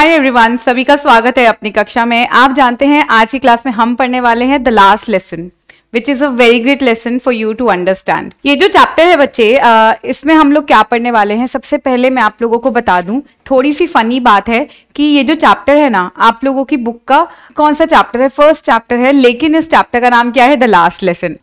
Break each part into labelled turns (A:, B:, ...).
A: Hi everyone सभी का स्वागत है अपनी कक्षा में आप जानते हैं आज की क्लास में हम पढ़ने वाले हैं the last lesson which is a very great lesson for you to understand ये जो चैप्टर है बच्चे इसमें हम लोग क्या पढ़ने वाले हैं सबसे पहले मैं आप लोगों को बता दूं थोड़ी सी फनी बात है कि ये जो चैप्टर है ना आप लोगों की बुक का कौन सा चैप्टर है फर्स्ट चैप्टर है लेकिन इस चैप्टर का नाम क्या है the last lesson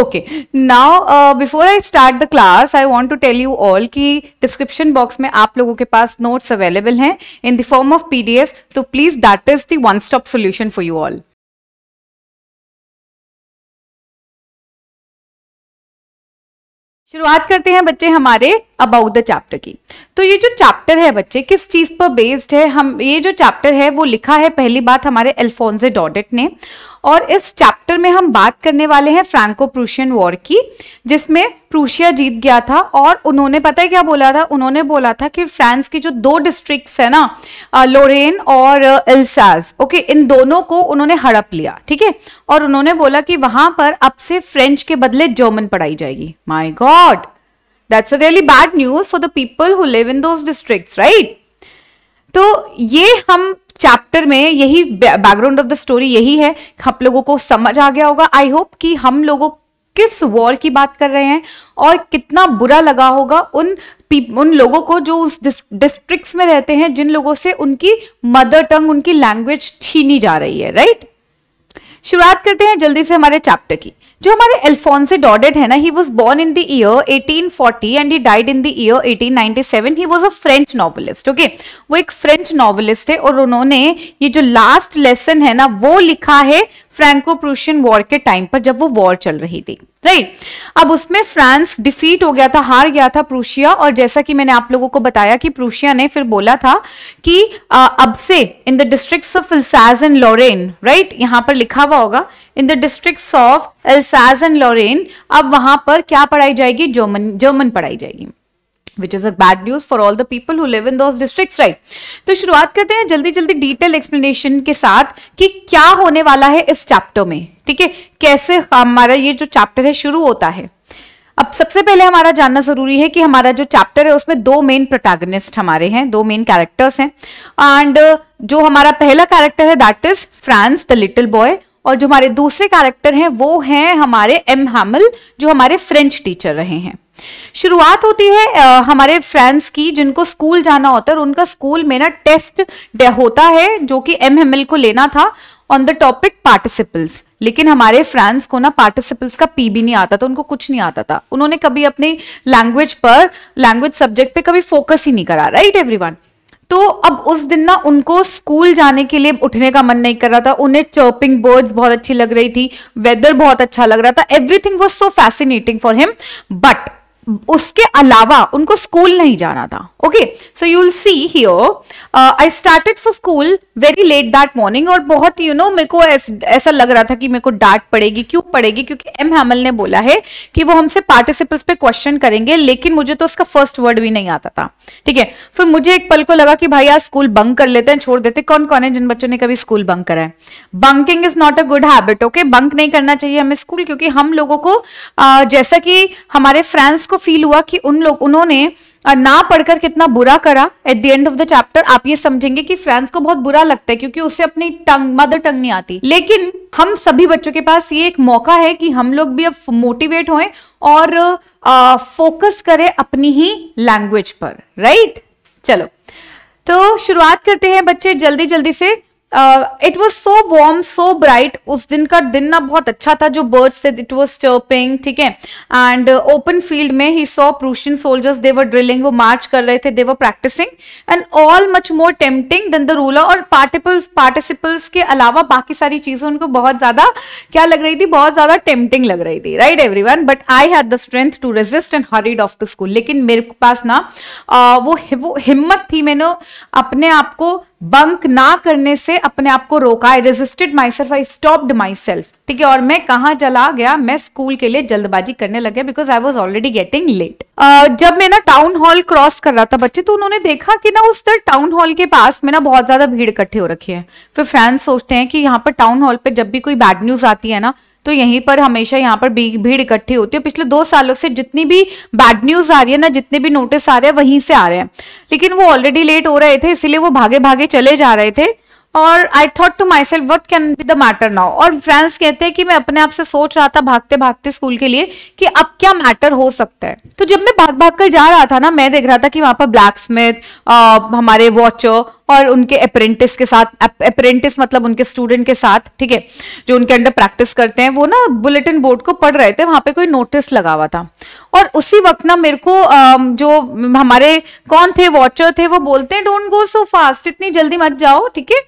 A: okay now before I start the class I want to tell you all कि डिस्क्रिप्शन बॉक्स में आप लोगों के पास नोट्स अवेलेबल हैं in the form of PDF तो please that is the one stop solution for you all शुरुआत करते हैं बच्चे हमारे अबाउट द चैप्टर की तो ये जो चैप्टर है बच्चे किस चीज़ पर बेस्ड है हम ये जो चैप्टर है वो लिखा है पहली बात हमारे एल्फोन्जे डॉडेट ने और इस चैप्टर में हम बात करने वाले हैं फ्रांको प्रूशियन वॉर की जिसमें प्रूशिया जीत गया था और उन्होंने पता है क्या बोला था उन्होंने बोला था कि फ्रांस की जो दो डिस्ट्रिक्ट्स है ना लोरेन और एल्साज ओके इन दोनों को उन्होंने हड़प लिया ठीक है और उन्होंने बोला कि वहां पर अब से फ्रेंच के बदले जर्मन पढ़ाई जाएगी my god that's a really bad news for the people who live in those district right तो ये हम चैप्टर में यही बैकग्राउंड ऑफ द स्टोरी यही है आप लोगों को समझ आ गया होगा आई होप कि हम लोगों किस वॉर की बात कर रहे हैं और कितना बुरा लगा होगा उन उन लोगों को जो उस डिस्ट्रिक्ट्स में रहते हैं जिन लोगों से उनकी मदर टंग उनकी लैंग्वेज छीनी जा रही है राइट शुरुआत करते हैं जल्दी से हमारे चैप्टर की जो हमारे एल्फोंसे डॉडेट है ना he was born in the year 1840 and he died in the year 1897 he was a French novelist okay वो एक फ्रेंच नॉवलिस्ट है और उन्होंने ये जो लास्ट लेसन है ना वो लिखा है फ्रेंको प्रूशियन वॉर के टाइम पर जब वो वॉर चल रही थी राइट right? अब उसमें फ्रांस डिफीट हो गया था हार गया था प्रूशिया और जैसा कि मैंने आप लोगों को बताया कि प्रूशिया ने फिर बोला था कि आ, अब से in the districts of Alsace and Lorraine right यहां पर लिखा हुआ होगा in the district of Alsace and Lorraine अब वहां पर क्या पढ़ाई जाएगी जर्मन जर्मन पढ़ाई जाएगी which is a bad news for all the people who live in those district right तो शुरुआत करते हैं जल्दी जल्दी डिटेल एक्सप्लेनेशन के साथ कि क्या होने वाला है इस चैप्टर में ठीक है कैसे हमारा ये जो चैप्टर है शुरू होता है अब सबसे पहले हमारा जानना जरूरी है कि हमारा जो चैप्टर है उसमें दो मेन प्रोटैगनिस्ट हमारे हैं दो मेन कैरेक्टर्स हैं एंड जो हमारा पहला कैरेक्टर है that is Franz the little boy और जो हमारे दूसरे कैरेक्टर हैं वो हैं हमारे एम हैमल जो हमारे फ्रेंच टीचर रहे हैं शुरुआत होती है आ, हमारे फ्रांस की जिनको स्कूल जाना होता है उनका स्कूल में ना टेस्ट होता है जो कि एम हेमल को लेना था ऑन द टॉपिक पार्टिसिपल्स लेकिन हमारे फ्रांस को ना पार्टिसिपल्स का पी भी नहीं आता था उनको कुछ नहीं आता था उन्होंने कभी अपनी लैंग्वेज पर लैंग्वेज सब्जेक्ट पे कभी फोकस ही नहीं करा राइट एवरीवन तो अब उस दिन ना उनको स्कूल जाने के लिए उठने का मन नहीं कर रहा था उन्हें चर्पिंग बर्ड्स बहुत अच्छी लग रही थी वेदर बहुत अच्छा लग रहा था everything was so fascinating for him but उसके अलावा उनको स्कूल नहीं जाना था okay so you see here I started for school very late that morning और बहुत यू you नो know, मेरे को ऐस, ऐसा लग रहा था कि मेरे को डांट पड़ेगी क्यों पड़ेगी क्योंकि एम हेमल ने बोला है कि वो हमसे पार्टिसिपल्स पे क्वेश्चन करेंगे लेकिन मुझे तो उसका फर्स्ट वर्ड भी नहीं आता था ठीक है फिर मुझे एक पल को लगा कि भाई यार स्कूल बंक कर लेते हैं छोड़ देते कौन कौन है जिन बच्चों ने कभी स्कूल बंक करा है bunking is not a good habit okay bunk नहीं करना चाहिए हमें स्कूल क्योंकि हम लोगों को uh, जैसा कि हमारे फ्रेंड्स को फील हुआ कि उन लोग उन्होंने ना पढ़कर कितना बुरा करा at the end of the chapter आप ये समझेंगे कि फ्रेंड्स को बहुत बुरा लगता है क्योंकि उसे अपनी टंग मदर टंग नहीं आती लेकिन हम सभी बच्चों के पास ये एक मौका है कि हम लोग भी अब मोटिवेट हों और आ, फोकस करें अपनी ही लैंग्वेज पर राइट चलो तो शुरुआत करते हैं बच्चे जल्दी जल्दी से it was so warm so bright उस दिन का दिन ना बहुत अच्छा था जो बर्ड्स थे इट वॉज चर्पिंग ठीक है एंड ओपन फील्ड में he saw Prussian soldiers they were drilling वो मार्च कर रहे थे they were practising and all much more tempting than the ruler और पार्टिपल्स पार्टिसिपल्स के अलावा बाकी सारी चीजें उनको बहुत ज्यादा क्या लग रही थी बहुत ज्यादा टेम्पटिंग लग रही थी right every one but I had the strength to resist and hurried off to school लेकिन मेरे पास ना uh, वो वो हिम्मत थी मैंने अपने आप को बंक ना करने से अपने आप को रोका I resisted myself I stopped myself ठीक है और मैं कहा चला गया मैं स्कूल के लिए जल्दबाजी करने लग गया because I was already getting late जब मैं ना टाउन हॉल क्रॉस कर रहा था बच्चे तो उन्होंने देखा कि ना उस टाउन हॉल के पास में ना बहुत ज्यादा भीड़ इकट्ठे हो रखी है फिर फ्रेंड्स सोचते हैं कि यहाँ पर टाउन हॉल पे जब भी कोई बैड न्यूज आती है ना तो यहीं पर हमेशा यहाँ पर भीड़ इकट्ठी होती है पिछले दो सालों से जितनी भी बैड न्यूज आ रही है ना जितने भी नोटिस आ रहे हैं वहीं से आ रहे हैं लेकिन वो ऑलरेडी लेट हो रहे थे इसीलिए वो भागे भागे चले जा रहे थे और I thought to myself what can be the matter now और फ्रेंड्स कहते हैं कि मैं अपने आप से सोच रहा था भागते भागते स्कूल के लिए कि अब क्या मैटर हो सकता है तो जब मैं भाग भाग कर जा रहा था ना मैं देख रहा था कि वहां पर ब्लैक स्मिथ हमारे वॉचर और उनके अप्रेंटिस के साथ अप्रेंटिस मतलब उनके स्टूडेंट के साथ ठीक है जो उनके अंडर प्रैक्टिस करते हैं वो ना बुलेटिन बोर्ड को पढ़ रहे थे वहां पे कोई नोटिस लगा हुआ था और उसी वक्त ना मेरे को जो हमारे कौन थे वॉचर थे वो बोलते हैं डोंट गो सो फास्ट इतनी जल्दी मत जाओ ठीक है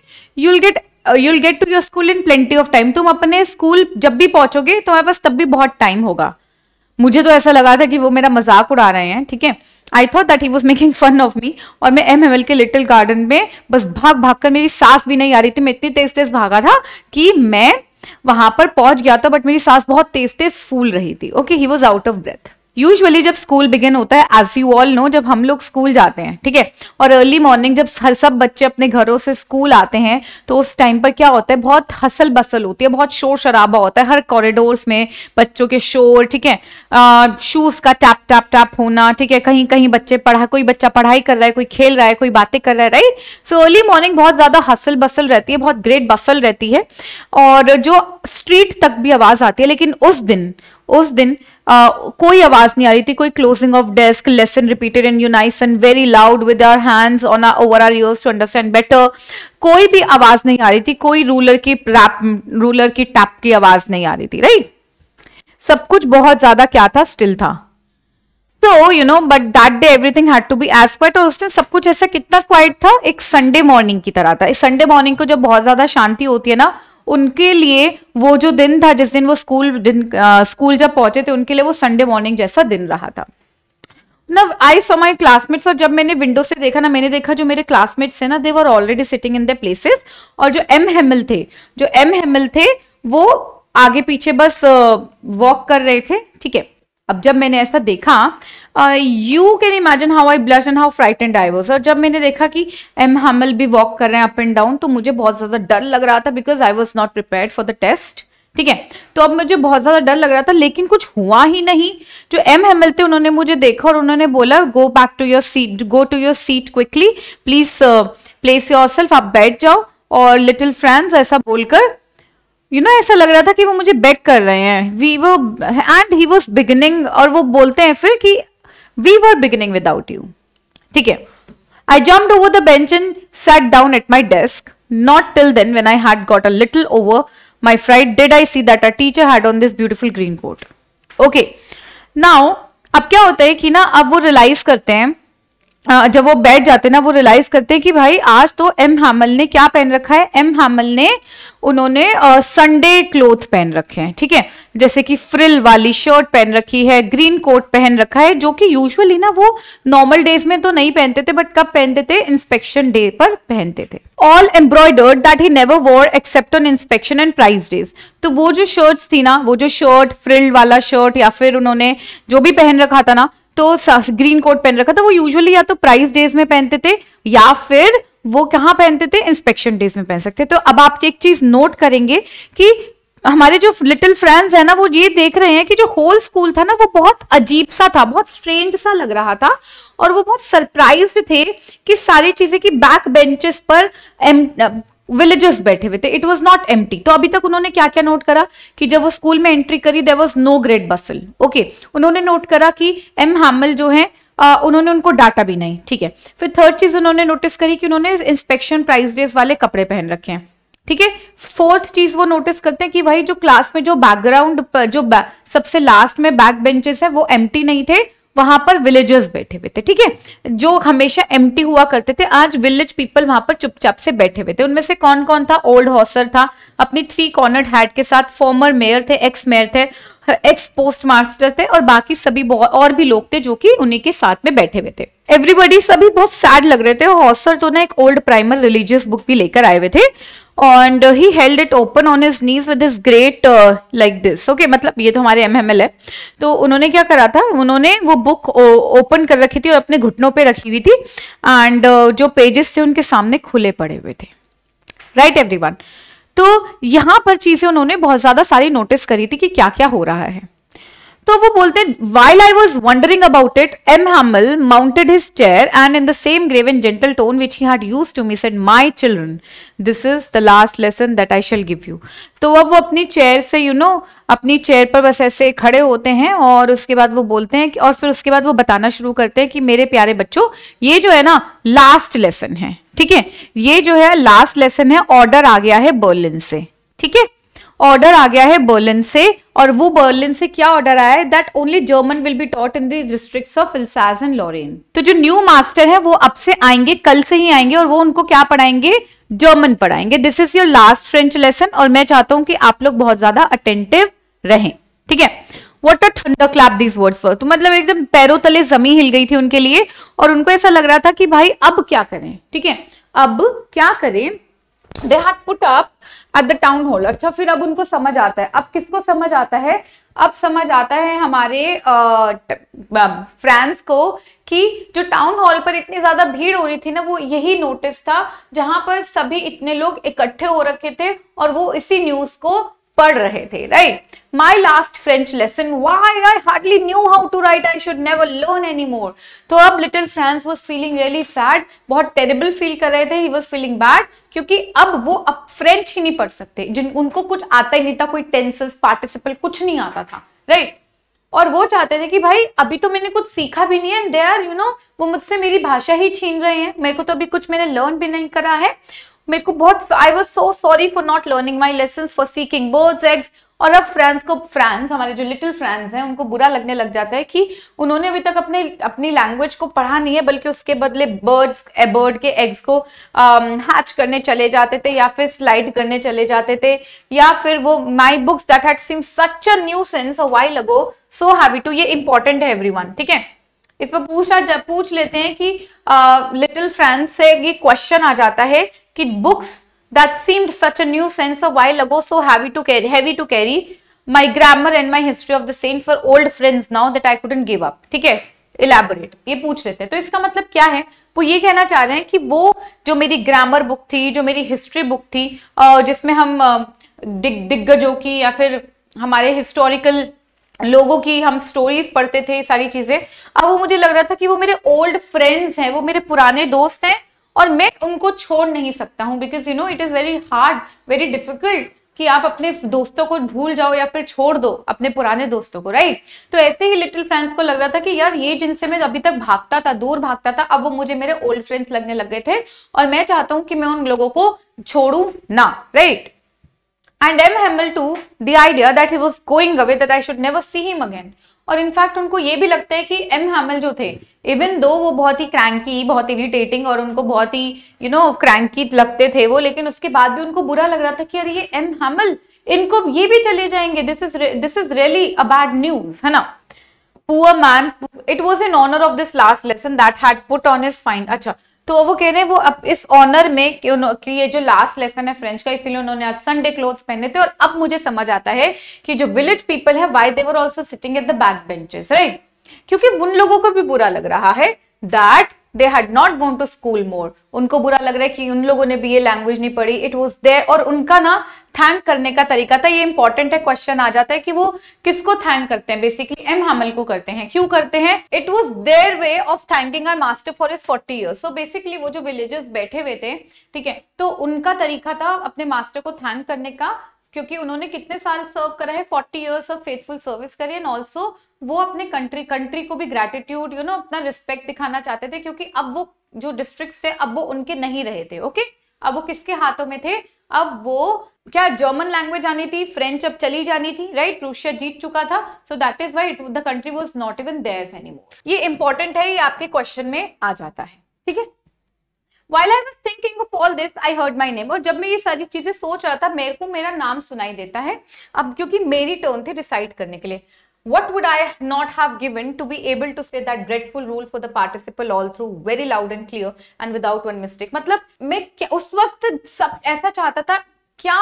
A: you'll get you'll get to your school in plenty of time तुम अपने स्कूल जब भी पहुंचोगे तुम्हारे पास तब भी बहुत टाइम होगा मुझे तो ऐसा लगा था कि वो मेरा मजाक उड़ा रहे हैं ठीक है I thought that he was making fun of me और मैं एम एम एल के लिटिल गार्डन में बस भाग भाग कर मेरी सांस भी नहीं आ रही थी मैं इतनी तेज तेज भागा था कि मैं वहां पर पहुंच गया था बट मेरी सांस बहुत तेज तेज फूल रही थी okay he was out of breath usually जब स्कूल बिगिन होता है एज यू ऑल नो जब हम लोग स्कूल जाते हैं ठीक है और अर्ली मॉर्निंग जब हर सब बच्चे अपने घरों से स्कूल आते हैं तो उस टाइम पर क्या होता है बहुत हसल बसल होती है बहुत शोर शराबा होता है हर कॉरिडोर्स में बच्चों के शोर ठीक है शूज का टैप टैप टैप होना ठीक है कहीं कहीं बच्चे पढ़ा कोई बच्चा पढ़ाई कर रहा है कोई खेल रहा है कोई बातें कर रहा है राइट सो अर्ली मॉर्निंग बहुत ज्यादा हसल बसल रहती है बहुत ग्रेट बसल रहती है और जो स्ट्रीट तक भी आवाज आती है लेकिन उस दिन उस दिन आ, कोई आवाज नहीं आ रही थी कोई closing of desk lesson repeated in unison very loud with our hands on over our ears to understand better कोई भी आवाज नहीं आ रही थी कोई रूलर की रूलर की टैप की आवाज नहीं आ रही थी राइट सब कुछ बहुत ज्यादा क्या था स्टिल था तो you know but that day everything had to be as quiet और उस दिन सब कुछ ऐसा कितना क्वाइट था एक संडे मॉर्निंग की तरह था इस संडे मॉर्निंग को जब बहुत ज्यादा शांति होती है ना उनके लिए वो जो दिन था जिस दिन वो स्कूल दिन आ, स्कूल जब पहुंचे थे उनके लिए वो संडे मॉर्निंग जैसा दिन रहा था ना आई सो माई क्लासमेट्स और जब मैंने विंडो से देखा ना मैंने देखा जो मेरे क्लासमेट्स है ना they were already sitting in the places और जो एम हेमल थे जो एम हेमल थे वो आगे पीछे बस वॉक कर रहे थे ठीक है अब जब मैंने ऐसा देखा you can imagine how I blush and how frightened I was और जब मैंने देखा कि एम हमल भी वॉक कर रहे हैं अप एंड डाउन तो मुझे बहुत ज़्यादा डर लग रहा था because I was not prepare for the test ठीक है तो अब मुझे बहुत ज़्यादा डर लग रहा था लेकिन कुछ हुआ ही नहीं जो एम हेमल थे उन्होंने मुझे देखा और उन्होंने बोला go back to your seat go to your seat quickly please place yourself आप बैठ जाओ और लिटिल फ्रेंड्स ऐसा बोलकर यू नो ऐसा लग रहा था कि वो मुझे बैक कर रहे हैं वी वो एंड ही वॉज बिगिनिंग और वो बोलते हैं फिर कि we were beginning without you ठीक है I jump over the bench and set down at my desk not till then when I had got a little over my fright did i see that a teacher had on this beautiful green coat okay now अब क्या होता है कि ना अब वो realise करते हैं हाँ, जब वो बैठ जाते ना वो रियलाइज करते हैं कि भाई आज तो एम हामल ने क्या पहन रखा है एम हामल ने उन्होंने संडे क्लोथ पहन रखे हैं ठीक है जैसे कि फ्रिल वाली शर्ट पहन रखी है ग्रीन कोट पहन रखा है जो कि यूजुअली ना वो नॉर्मल डेज में तो नहीं पहनते थे बट कब पहनते थे इंस्पेक्शन डे पर पहनते थे all embroidered that he never wore except on inspection and prize days तो वो जो शर्ट थी ना वो जो शर्ट फ्रिल्ड वाला शर्ट या फिर उन्होंने जो भी पहन रखा था ना तो ग्रीन कोट पहन रखा था वो यूजुअली या तो प्राइस डेज में पहनते थे या फिर वो कहां पहनते थे इंस्पेक्शन डेज में पहन सकते तो अब आप एक चीज नोट करेंगे कि हमारे जो लिटिल फ्रेंड्स है ना वो ये देख रहे हैं कि जो होल स्कूल था ना वो बहुत अजीब सा था बहुत स्ट्रेंज सा लग रहा था और वो बहुत सरप्राइज थे कि सारी चीजें की बैक बेंचेस पर विलेजर्स बैठे हुए थे इट वॉज नॉट एम तो अभी तक उन्होंने क्या क्या नोट करा कि जब वो स्कूल में एंट्री करी there was no great bustle okay उन्होंने नोट करा कि एम हामल जो है आ, उन्होंने उनको डाटा भी नहीं ठीक है फिर थर्ड चीज उन्होंने नोटिस करी कि उन्होंने इंस्पेक्शन प्राइस डेज वाले कपड़े पहन रखे हैं ठीक है फोर्थ चीज वो नोटिस करते हैं कि भाई जो क्लास में जो बैकग्राउंड जो सबसे लास्ट में बैक बेंचेस है वो एम्प्टी नहीं थे वहां पर विलेजर्स बैठे हुए थे ठीक है जो हमेशा एम हुआ करते थे आज विलेज पीपल वहां पर चुपचाप से बैठे हुए थे उनमें से कौन कौन था ओल्ड हॉसर था अपनी थ्री कॉर्नर हैट के साथ फॉर्मर मेयर थे एक्स मेयर थे एक्स पोस्ट मास्टर थे और बाकी सभी और भी लोग थे जो कि उन्हीं के साथ में बैठे हुए थे एवरीबडी सभी बहुत सैड लग रहे थे हॉसर तो ना एक ओल्ड प्राइमर रिलीजियस बुक भी लेकर आए हुए थे and he held it open on his knees with his great like this okay मतलब ये तो हमारे एम है तो उन्होंने क्या करा था उन्होंने वो बुक ओपन कर रखी थी और अपने घुटनों पे रखी हुई थी एंड uh, जो पेजेस थे उनके सामने खुले पड़े हुए थे राइट एवरी वन तो यहाँ पर चीज़ें उन्होंने बहुत ज़्यादा सारी नोटिस करी थी कि क्या क्या हो रहा है तो वो बोलते हैं while I was wondering about it M Hamel mounted his chair and in the same grave and gentle tone which he had use to me said my children this is the last lesson that I shall give you तो अब वो अपनी chair से you you know know, अपनी chair पर बस ऐसे खड़े होते हैं और उसके बाद वो बोलते हैं कि और फिर उसके बाद वो बताना शुरू करते हैं कि मेरे प्यारे बच्चों ये जो है ना लास्ट लेसन है ठीक है ये जो है लास्ट लेसन है ऑर्डर आ गया है बर्लिन से ठीक है ऑर्डर आ गया है बर्लिन से और वो बर्लिन से क्या ऑर्डर आया है that only German will be taught in the districts of Alsace and Lorraine तो जो न्यू मास्टर है वो अब से आएंगे कल से ही आएंगे और वो उनको क्या पढ़ाएंगे जर्मन पढ़ाएंगे this is your last French lesson और मैं चाहता हूं कि आप लोग बहुत ज्यादा अटेंटिव रहें ठीक है what a thunderclap these words for तो मतलब एकदम पैरों तले जमी हिल गई थी उनके लिए और उनको ऐसा लग रहा था कि भाई अब क्या करें ठीक है अब क्या करें they had put up at the town hall अच्छा फिर अब उनको समझ आता है अब किसको समझ आता है अब समझ आता है हमारे फ्रांस को कि जो टाउन हॉल पर इतनी ज्यादा भीड़ हो रही थी ना वो यही नोटिस था जहां पर सभी इतने लोग इकट्ठे हो रखे थे और वो इसी न्यूज को पढ़ रहे थे right my last French lesson why I hardly knew how to write I should never learn any more तो अब little Franz was feeling really sad बहुत टेरेबल फील कर रहे थे ही वॉज फीलिंग बैड क्योंकि अब वो अब फ्रेंच ही नहीं पढ़ सकते जिन उनको कुछ आता ही नहीं था कोई टेंसेस पार्टिसिपल कुछ नहीं आता था राइट right? और वो चाहते थे कि भाई अभी तो मैंने कुछ सीखा भी नहीं है and they are you know वो मुझसे मेरी भाषा ही छीन रहे हैं मेरे को तो अभी कुछ मैंने लर्न भी नहीं करा है मेरे को बहुत I was so sorry for not learning my lesson for seeking birds eggs और अब फ्रेंड्स को फ्रेंड्स हमारे जो लिटिल फ्रेंड्स हैं उनको बुरा लगने लग जाता है कि उन्होंने अभी तक अपने अपनी लैंग्वेज को पढ़ा नहीं है बल्कि उसके बदले बर्ड्स बर्ड के एग्स को हैच um, करने चले जाते थे या फिर स्लाइड करने चले जाते थे या फिर वो my books that had seem such a nuisance a while ago so heavy to ये इंपॉर्टेंट है एवरी ठीक है इस पर पूछा पूछ लेते हैं कि लिटिल uh, फ्रेंड्स से ये क्वेश्चन आ जाता है कि books seemed such a nuisance a while ago so heavy to carry heavy to carry my grammar and my history of the saints for old friends now that I couldn't give up ठीक है elaborate ये पूछ लेते हैं तो इसका मतलब क्या है वो ये कहना चाह रहे हैं कि वो जो मेरी ग्रामर बुक थी जो मेरी हिस्ट्री बुक थी जिसमें हम दिग, दिग्गजों की या फिर हमारे हिस्टोरिकल लोगों की हम स्टोरीज पढ़ते थे सारी चीजें अब वो मुझे लग रहा था कि वो मेरे ओल्ड फ्रेंड्स हैं वो मेरे पुराने दोस्त हैं और मैं उनको छोड़ नहीं सकता हूँ because you know it is very hard very difficult कि आप अपने दोस्तों को भूल जाओ या फिर छोड़ दो अपने पुराने दोस्तों को राइट तो ऐसे ही लिटिल फ्रेंड्स को लग रहा था कि यार ये जिनसे मैं अभी तक भागता था दूर भागता था अब वो मुझे मेरे ओल्ड फ्रेंड्स लगने लग गए थे और मैं चाहता हूं कि मैं उन लोगों को छोड़ू ना right and M Hamel to the idea that he was going away that I should never see him again और इनफैक्ट उनको ये भी लगता है कि एम हेमल जो थे इवन दो वो बहुत ही क्रैंकी बहुत इरिटेटिंग और उनको बहुत ही यू नो क्रैंकी लगते थे वो लेकिन उसके बाद भी उनको बुरा लग रहा था कि अरे ये एम हेमल इनको ये भी चले जाएंगे this is this is really a bad news है ना poor man it was in honour of this last lesson that had put on his fine अच्छा तो वो कह रहे हैं वो अब इस ऑनर में कि, कि ये जो लास्ट लेसन है फ्रेंच का इसलिए उन्होंने आज संडे क्लोथ्स पहने थे और अब मुझे समझ आता है कि जो विलेज पीपल है why they were also sitting at the back benches right क्योंकि उन लोगों को भी बुरा लग रहा है that they had not gone to school more उनको बुरा लग रहा है कि उन लोगों ने भी ये लैंग्वेज नहीं पढ़ी इट वॉज देयर और उनका ना थैंक करने का तरीका था ये इंपॉर्टेंट है क्वेश्चन आ जाता है कि वो किसको थैंक करते हैं बेसिकली एम हमल को करते हैं क्यों करते हैं it was their way of thanking our master for his forty years so basically वो जो विलेजेस बैठे हुए थे ठीक है तो उनका तरीका था अपने मास्टर को थैंक करने का क्योंकि उन्होंने कितने साल सर्व करा है forty years of faithful service करी एंड ऑल्सो वो अपने कंट्री कंट्री को भी ग्रेटिट्यूड यू नो अपना रिस्पेक्ट दिखाना चाहते थे क्योंकि अब वो जो डिस्ट्रिक्ट थे अब वो उनके नहीं रहे थे ओके अब वो किसके हाथों में थे अब वो क्या जर्मन लैंग्वेज आनी थी फ्रेंच अब चली जानी थी राइट रूसिया जीत चुका था so that is why the country was not even theirs any more ये इंपॉर्टेंट है ये आपके क्वेश्चन में आ जाता है ठीक है while I was thinking of all this I heard my name और जब मैं ये सारी चीजें सोच रहा था मेरे को मेरा नाम सुनाई देता है अब क्योंकि मेरी टर्न थी डिसाइड करने के लिए what would I not have given to be able to say that dreadful rule for the participle all through very loud and clear and without one mistake मतलब मैं उस वक्त सब ऐसा चाहता था क्या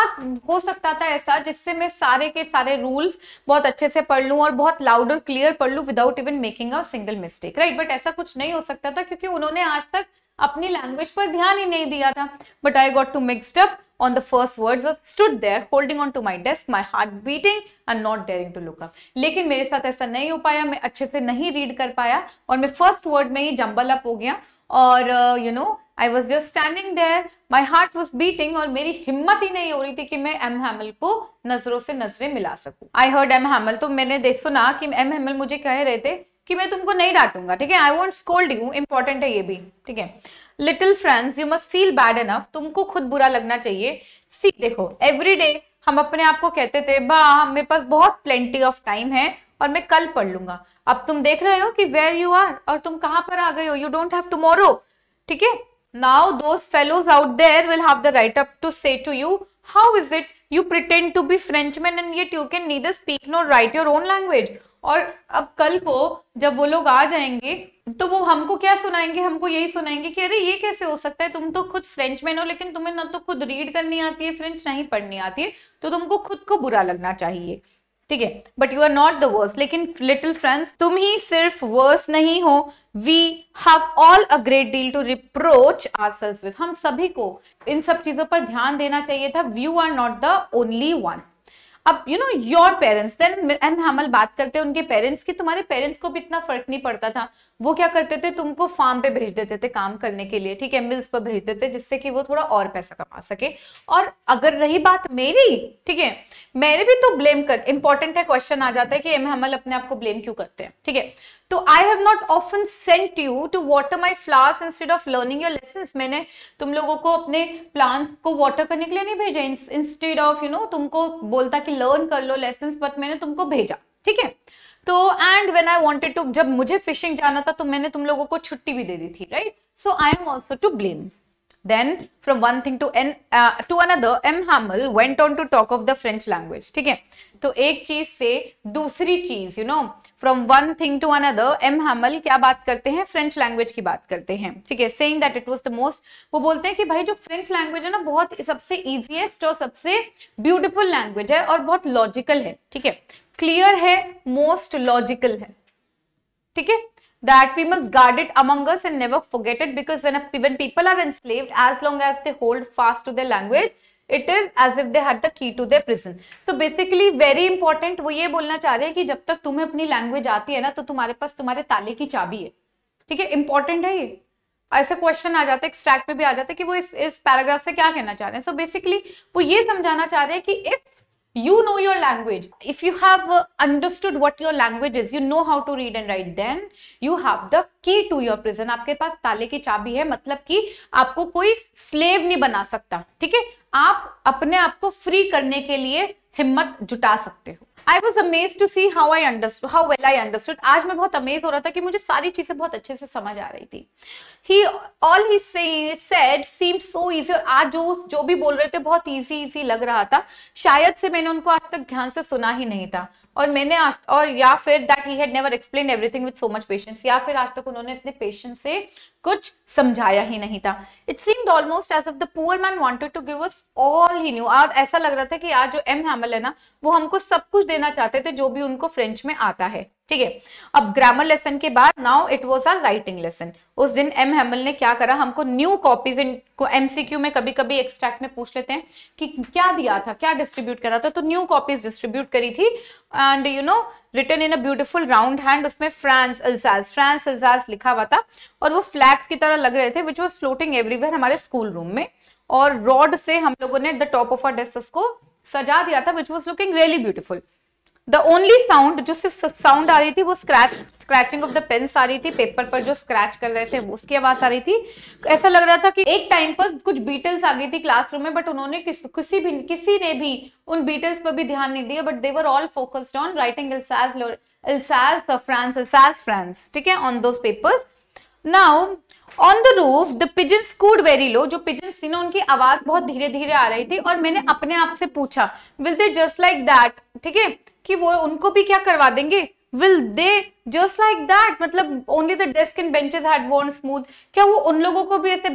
A: हो सकता था ऐसा जिससे मैं सारे के सारे रूल्स बहुत अच्छे से पढ़ लूँ और बहुत लाउड और क्लियर पढ़ लूँ without even making a single mistake right but ऐसा कुछ नहीं हो सकता था क्योंकि उन्होंने आज तक अपनी लैंग्वेज पर ध्यान ही नहीं दिया था but I got to mixed up on the first words stood there holding on to my desk my heart beating and not daring to look up लेकिन मेरे साथ ऐसा नहीं हो पाया मैं अच्छे से नहीं रीड कर पाया और मैं फर्स्ट वर्ड में ही जंबल अप हो गया और you know I was just standing there my heart was beating और मेरी हिम्मत ही नहीं हो रही थी कि मैं एम हैमल को नजरों से नजरें मिला सकूं आई हर्ड एम हैमल तो मैंने देख सुना कि एम हेमल मुझे कह रहे थे कि मैं तुमको नहीं डांटूंगा ठीक है I won't scold you important है ये भी ठीक है little friends you must feel bad enough तुमको खुद बुरा लगना चाहिए सी देखो एवरी डे हम अपने आप को कहते थे बा मेरे पास बहुत प्लेंटी ऑफ टाइम है और मैं कल पढ़ लूंगा अब तुम देख रहे हो कि वेर यू आर और तुम कहां पर आ गए हो यू डोंट हैव टुमारो ठीक है now those fellows out there will have the right up to say to you how is it you pretend to be Frenchman and yet you can neither speak nor write your own language और अब कल को जब वो लोग आ जाएंगे तो वो हमको क्या सुनाएंगे हमको यही सुनाएंगे कि अरे ये कैसे हो सकता है तुम तो खुद फ्रेंच में हो लेकिन तुम्हें ना तो खुद रीड करनी आती है फ्रेंच नहीं पढ़नी आती है तो तुमको खुद को बुरा लगना चाहिए ठीक है but you are not the worse लेकिन लिटिल फ्रेंड्स तुम ही सिर्फ वर्स नहीं हो we have all a great deal to reproach our with हम सभी को इन सब चीजों पर ध्यान देना चाहिए था you are not the only one अब you know your parents then M Hamel बात करते हैं उनके पेरेंट्स की तुम्हारे पेरेंट्स को भी इतना फर्क नहीं पड़ता था वो क्या करते थे तुमको फार्म पे भेज देते थे काम करने के लिए ठीक है मिल्स पर भेज देते जिससे कि वो थोड़ा और पैसा कमा सके और अगर रही बात मेरी ठीक है मैंने भी तो ब्लेम कर इंपॉर्टेंट है क्वेश्चन आ जाता है कि एम हमल अपने आप को ब्लेम क्यों करते हैं ठीक है तो I have not often sent you to water my flowers instead of learning your lesson मैंने तुम लोगों को अपने प्लांट्स को वॉटर करने के लिए नहीं भेजा इंस्टेड ऑफ यू नो तुमको बोलता कि लर्न कर लो लेसन बट मैंने तुमको भेजा ठीक है तो and when I wanted to जब मुझे फिशिंग जाना था तो मैंने तुम लोगों को छुट्टी भी दे दी थी right so I am also to blame then from one thing to an to to another m hamel went on to talk of the french ठीक है तो एक चीज से दूसरी चीज you know from one thing to another M Hamel क्या बात करते हैं फ्रेंच लैंग्वेज की बात करते हैं ठीक है saying that it was the most वो बोलते हैं कि भाई जो फ्रेंच लैंग्वेज है ना बहुत सबसे इजीएस्ट और सबसे ब्यूटिफुल लैंग्वेज है और बहुत लॉजिकल है ठीक है क्लियर है मोस्ट लॉजिकल है ठीक है that we must guard it among us and never forget it because when when people are enslaved as long as they hold fast to the language it is as if they had the key to the prison so basically very important वो ये बोलना चाह रहे हैं कि जब तक तुम्हें अपनी लैंग्वेज आती है ना तो तुम्हारे पास तुम्हारे ताले की चाबी है ठीक है इंपॉर्टेंट है ये ऐसे क्वेश्चन आ जाते एक्सट्रैक्ट में भी आ जाते कि वो इस इस पैराग्राफ से क्या कहना चाह रहे हैं सो बेसिकली वो ये समझाना चाह रहे हैं कि if you know your language if you have understood what your language is you know how to read and write then you have the key to your prison aapke paas taale ki chabi hai matlab ki aapko koi slave nahi bana sakta theek hai aap apne aap ko free karne ke liye himmat juta sakte ho I was amaze to see how I understood how well I understood आज मैं बहुत amaze हो रहा था कि मुझे सारी चीजें बहुत अच्छे से समझ आ रही थी he all he said seem so easy और आज जो जो भी बोल रहे थे बहुत ईजी ईजी लग रहा था शायद से मैंने उनको आज तक ध्यान से सुना ही नहीं था और मैंने आज और या फिर that he had never explain everything with so much patience या फिर आज तक उन्होंने इतने पेशेंस से कुछ समझाया ही नहीं था it seemed almost as of the poor man wanted to give us all he knew और ऐसा लग रहा था कि आज जो एम हैमल है ना वो हमको सब कुछ देना चाहते थे जो भी उनको फ्रेंच में आता है ठीक है अब ग्रामर लेसन के बाद now it was our writing lesson उस दिन एम हेमल ने क्या करा हमको न्यू कॉपीज इन को एमसीक्यू में कभी कभी एक्सट्रैक्ट में पूछ लेते हैं कि क्या दिया था क्या डिस्ट्रीब्यूट करा था तो न्यू कॉपीज डिस्ट्रीब्यूट करी थी and you know written in a beautiful round hand उसमें फ्रांस अल्साज फ्रांस अल्साज लिखा हुआ था और वो फ्लैग्स की तरह लग रहे थे विच वॉज फ्लोटिंग एवरीवेयर हमारे स्कूल रूम में और रॉड से हम लोगों ने the top of our desk को सजा दिया था which was looking really beautiful the only sound जो सिर्फ साउंड आ रही थी वो scratch scratching of the pens आ रही थी पेपर पर जो स्क्रैच कर रहे थे उसकी आवाज आ रही थी ऐसा लग रहा था कि एक टाइम पर कुछ बीटल्स आ गई थी क्लासरूम में बट उन्होंने किस, किसी भी किसी ने भी उन बीटल्स पर भी ध्यान नहीं दिया but they were all focused on writing Alsace Alsace France Alsace France ठीक है on those papers now on the roof the pigeon cooed very low जो पिजन थी ना उनकी आवाज बहुत धीरे धीरे आ रही थी और मैंने अपने आप से पूछा will they just like that ठीक है कि वो उनको भी क्या करवा देंगे will they just like that मतलब only the desk and benches had worn smooth क्या वो उन लोगों को भी ऐसे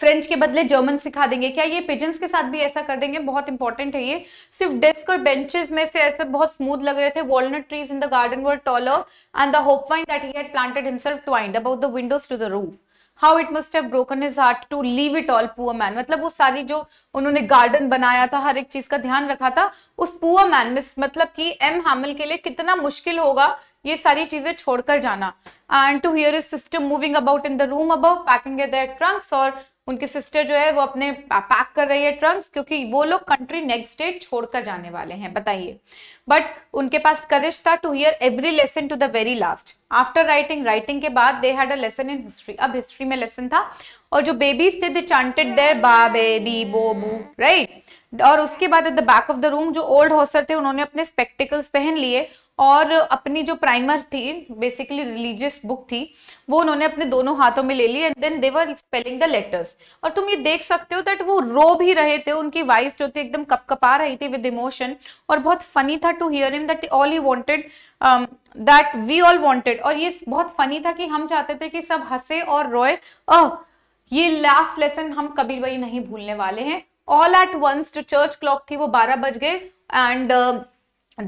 A: फ्रेंच के बदले जर्मन सिखा देंगे क्या ये पिजन्स के साथ भी ऐसा कर देंगे बहुत इंपॉर्टेंट है ये सिर्फ डेस्क और बेंचेस में से ऐसे बहुत स्मूथ लग रहे थे walnut trees in the garden were taller and the hop vine that he had planted himself twined about the windows to the roof how it must have broken his heart to leave it all poor man मतलब वो सारी जो उन्होंने garden बनाया था हर एक चीज का ध्यान रखा था उस पुअर मैन मिस मतलब कि एम हामिल के लिए कितना मुश्किल होगा ये सारी चीजें छोड़कर जाना and to hear his sister moving about in the room about packing their trunks और उनकी सिस्टर जो है वो अपने पैक कर रही है ट्रंक्स क्योंकि वो लोग कंट्री नेक्स्ट डे छोड़कर जाने वाले हैं बताइए बट उनके पास करेज था to hear every lesson to the very last after writing writing के बाद they had a lesson in history अब हिस्ट्री में लेसन था और जो बेबीज थे they chanted their ba be bi bo bu right और उसके बाद at the back of the room जो ओल्ड हॉसर थे उन्होंने अपने स्पेक्टिकल्स पहन लिए और अपनी जो प्राइमर थी बेसिकली रिलीजियस बुक थी वो उन्होंने अपने दोनों हाथों में ले ली and then were spelling the letters और तुम ये देख सकते हो दैट वो रो भी रहे थे उनकी वॉइस जो थी एकदम कपकपा रही थी विद इमोशन और बहुत फनी था to hear him that all he wanted that we all wanted और ये बहुत फनी था कि हम चाहते थे कि सब हंसे और रोए अ ये लास्ट लेसन हम कभी वही नहीं भूलने वाले हैं ऑल एट वंस जो चर्च क्लॉक थी वो बारह बज गए and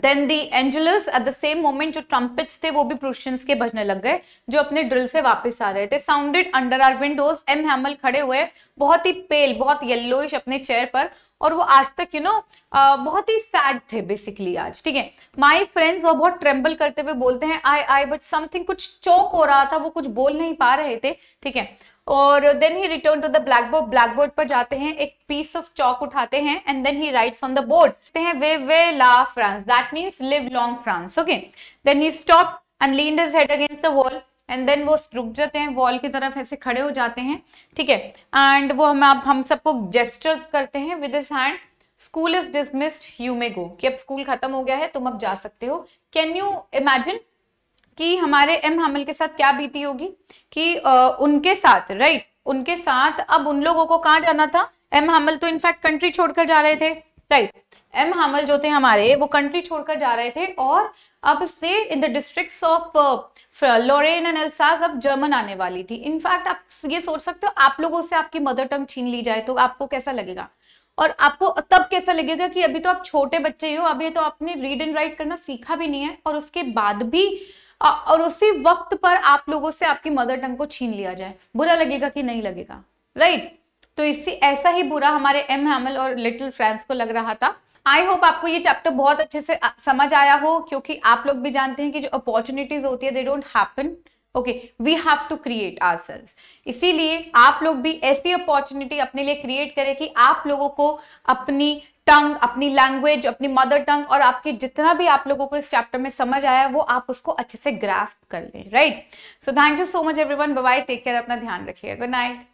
A: then the Angelus at the same moment जो ट्रम्पिट्स थे वो भी प्रूशियंस के बजने लग गए जो अपने ड्रिल से वापस आ रहे थे sounded under our windows M Hamel खड़े हुए बहुत ही पेल बहुत येल्लोइश अपने चेयर पर और वो आज तक यू नो बहुत ही सैड थे बेसिकली आज ठीक है माई फ्रेंड्स वो बहुत ट्रेम्बल करते हुए बोलते हैं आई आई बट समथिंग कुछ चौक हो रहा था वो कुछ बोल नहीं पा रहे थे ठीक है और then he return to the blackboard blackboard पर जाते हैं एक पीस ऑफ चौक उठाते हैं and then he writes on the board कहते हैं vive vive la France that means live long France okay then he stop and lean his head against the wall and then वो रुक जाते हैं wall की तरफ ऐसे खड़े हो जाते हैं ठीक है एंड वो हम आप हम सबको जेस्टर करते हैं with his hand school is dismissed you may go कि अब स्कूल खत्म हो गया है तुम अब जा सकते हो कैन यू इमेजिन कि हमारे एम हामिल के साथ क्या बीती होगी कि आ, उनके साथ राइट उनके साथ अब उन लोगों को कहा जाना था एम हामिल तो इनफैक्ट कंट्री छोड़कर जा रहे थे राइट एम हामल जो थे हमारे वो कंट्री छोड़कर जा रहे थे और अब से in the districts of Lorraine and Alsace अब जर्मन आने वाली थी इनफैक्ट आप ये सोच सकते हो आप लोगों से आपकी मदर टंग छीन ली जाए तो आपको कैसा लगेगा और आपको तब कैसा लगेगा कि अभी तो आप छोटे बच्चे हो अभी तो आपने रीड एंड राइट करना सीखा भी नहीं है और उसके बाद भी और उसी वक्त पर आप लोगों से आपकी मदर टंग को छीन लिया जाए बुरा लगेगा कि नहीं लगेगा राइट तो इसी ऐसा ही बुरा हमारे एम हैमल और लिटिल फ्रांस को लग रहा था आई होप आपको ये चैप्टर बहुत अच्छे से समझ आया हो क्योंकि आप लोग भी जानते हैं कि जो अपॉर्चुनिटीज होती है they don't happen okay we have to create our selves इसीलिए आप लोग भी ऐसी अपॉर्चुनिटी अपने लिए क्रिएट करें कि आप लोगों को अपनी टंग अपनी लैंग्वेज अपनी मदर टंग और आपकी जितना भी आप लोगों को इस चैप्टर में समझ आया वो आप उसको अच्छे से ग्रास्प कर लें right so thank you so much everyone bye take care अपना ध्यान रखिएगा गुड नाइट